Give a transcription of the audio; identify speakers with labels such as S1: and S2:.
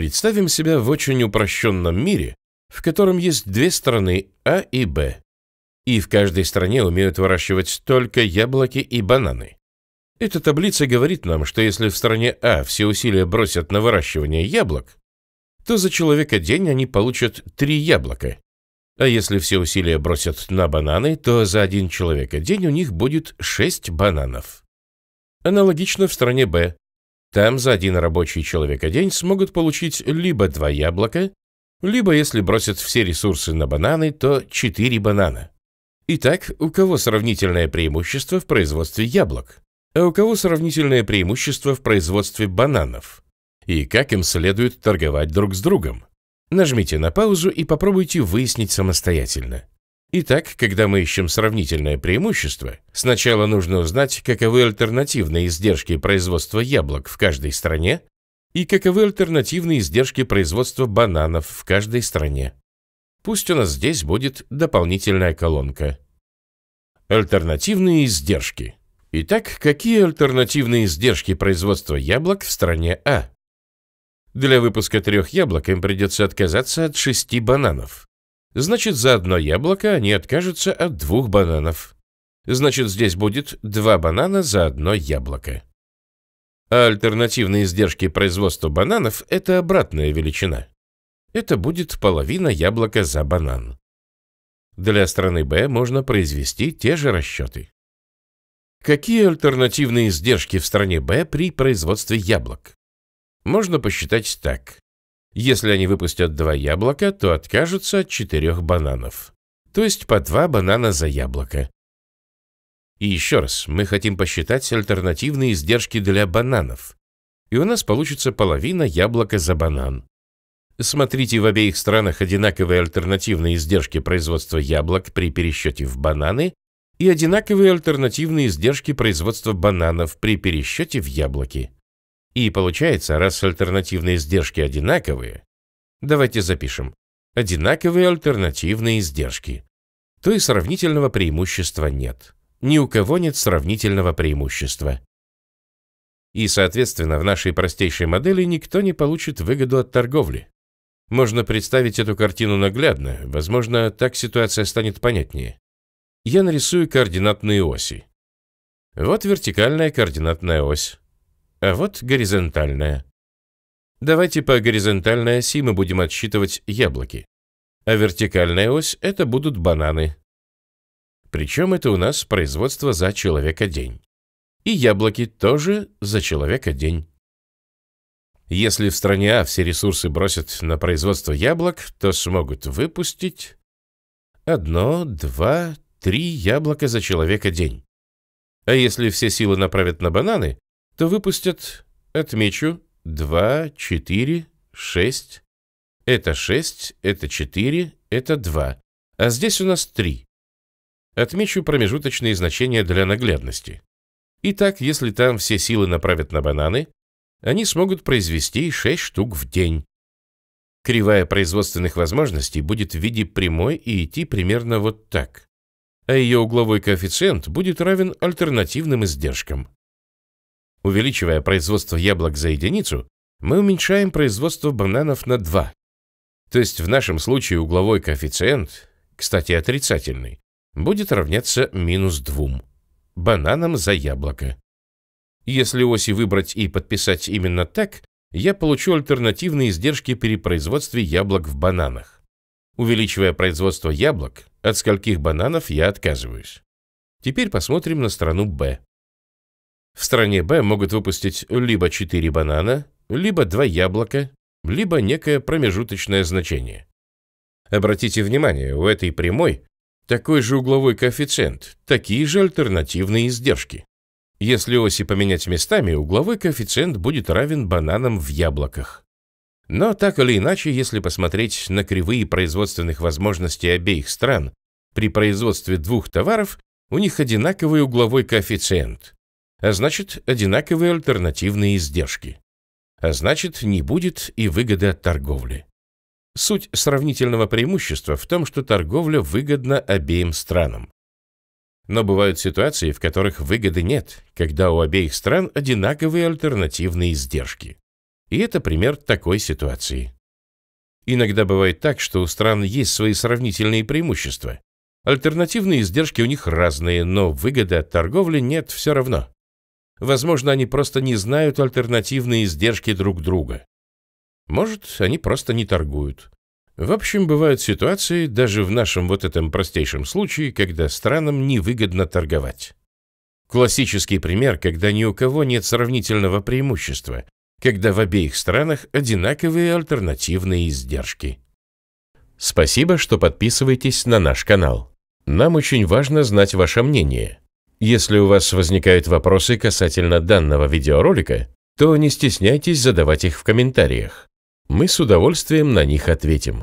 S1: Представим себя в очень упрощенном мире, в котором есть две страны А и Б. И в каждой стране умеют выращивать только яблоки и бананы. Эта таблица говорит нам, что если в стране А все усилия бросят на выращивание яблок, то за человека день они получат три яблока. А если все усилия бросят на бананы, то за один человека день у них будет шесть бананов. Аналогично в стране Б там за один рабочий человеко-день смогут получить либо два яблока, либо, если бросят все ресурсы на бананы, то четыре банана. Итак, у кого сравнительное преимущество в производстве яблок? А у кого сравнительное преимущество в производстве бананов? И как им следует торговать друг с другом? Нажмите на паузу и попробуйте выяснить самостоятельно. Итак, когда мы ищем сравнительное преимущество, сначала нужно узнать, каковы альтернативные издержки производства яблок в каждой стране и каковы альтернативные издержки производства бананов в каждой стране. Пусть у нас здесь будет дополнительная колонка. Альтернативные издержки. Итак, какие альтернативные издержки производства яблок в стране А? Для выпуска трех яблок им придется отказаться от шести бананов. Значит, за одно яблоко они откажутся от двух бананов. Значит, здесь будет два банана за одно яблоко. А альтернативные издержки производства бананов – это обратная величина. Это будет половина яблока за банан. Для страны Б можно произвести те же расчеты. Какие альтернативные издержки в стране Б при производстве яблок? Можно посчитать так. Если они выпустят два яблока, то откажутся от четырех бананов. То есть по два банана за яблоко. И еще раз, мы хотим посчитать альтернативные издержки для бананов. И у нас получится половина яблока за банан. Смотрите, в обеих странах одинаковые альтернативные издержки производства яблок при пересчете в бананы и одинаковые альтернативные издержки производства бананов при пересчете в яблоки. И получается, раз альтернативные издержки одинаковые, давайте запишем, одинаковые альтернативные издержки, то и сравнительного преимущества нет. Ни у кого нет сравнительного преимущества. И, соответственно, в нашей простейшей модели никто не получит выгоду от торговли. Можно представить эту картину наглядно, возможно, так ситуация станет понятнее. Я нарисую координатные оси. Вот вертикальная координатная ось а вот горизонтальная. Давайте по горизонтальной оси мы будем отсчитывать яблоки, а вертикальная ось – это будут бананы. Причем это у нас производство за человека день. И яблоки тоже за человека день. Если в стране А все ресурсы бросят на производство яблок, то смогут выпустить одно, два, три яблока за человека день. А если все силы направят на бананы, то выпустят, отмечу, 2, 4, 6. Это 6, это 4, это 2. А здесь у нас 3. Отмечу промежуточные значения для наглядности. Итак, если там все силы направят на бананы, они смогут произвести 6 штук в день. Кривая производственных возможностей будет в виде прямой и идти примерно вот так. А ее угловой коэффициент будет равен альтернативным издержкам. Увеличивая производство яблок за единицу, мы уменьшаем производство бананов на 2. То есть в нашем случае угловой коэффициент, кстати, отрицательный, будет равняться минус 2 бананам за яблоко. Если оси выбрать и подписать именно так, я получу альтернативные издержки при производстве яблок в бананах. Увеличивая производство яблок, от скольких бананов я отказываюсь. Теперь посмотрим на страну Б. В стране Б могут выпустить либо 4 банана, либо 2 яблока, либо некое промежуточное значение. Обратите внимание, у этой прямой такой же угловой коэффициент, такие же альтернативные издержки. Если оси поменять местами, угловой коэффициент будет равен бананам в яблоках. Но так или иначе, если посмотреть на кривые производственных возможностей обеих стран, при производстве двух товаров у них одинаковый угловой коэффициент а значит, одинаковые альтернативные издержки. А значит, не будет и выгоды от торговли. Суть сравнительного преимущества в том, что торговля выгодна обеим странам. Но бывают ситуации, в которых выгоды нет, когда у обеих стран одинаковые альтернативные издержки. И это пример такой ситуации. Иногда бывает так, что у стран есть свои сравнительные преимущества. Альтернативные издержки у них разные, но выгоды от торговли нет все равно. Возможно, они просто не знают альтернативные издержки друг друга. Может, они просто не торгуют. В общем, бывают ситуации, даже в нашем вот этом простейшем случае, когда странам невыгодно торговать. Классический пример, когда ни у кого нет сравнительного преимущества, когда в обеих странах одинаковые альтернативные издержки. Спасибо, что подписываетесь на наш канал. Нам очень важно знать ваше мнение. Если у вас возникают вопросы касательно данного видеоролика, то не стесняйтесь задавать их в комментариях. Мы с удовольствием на них ответим.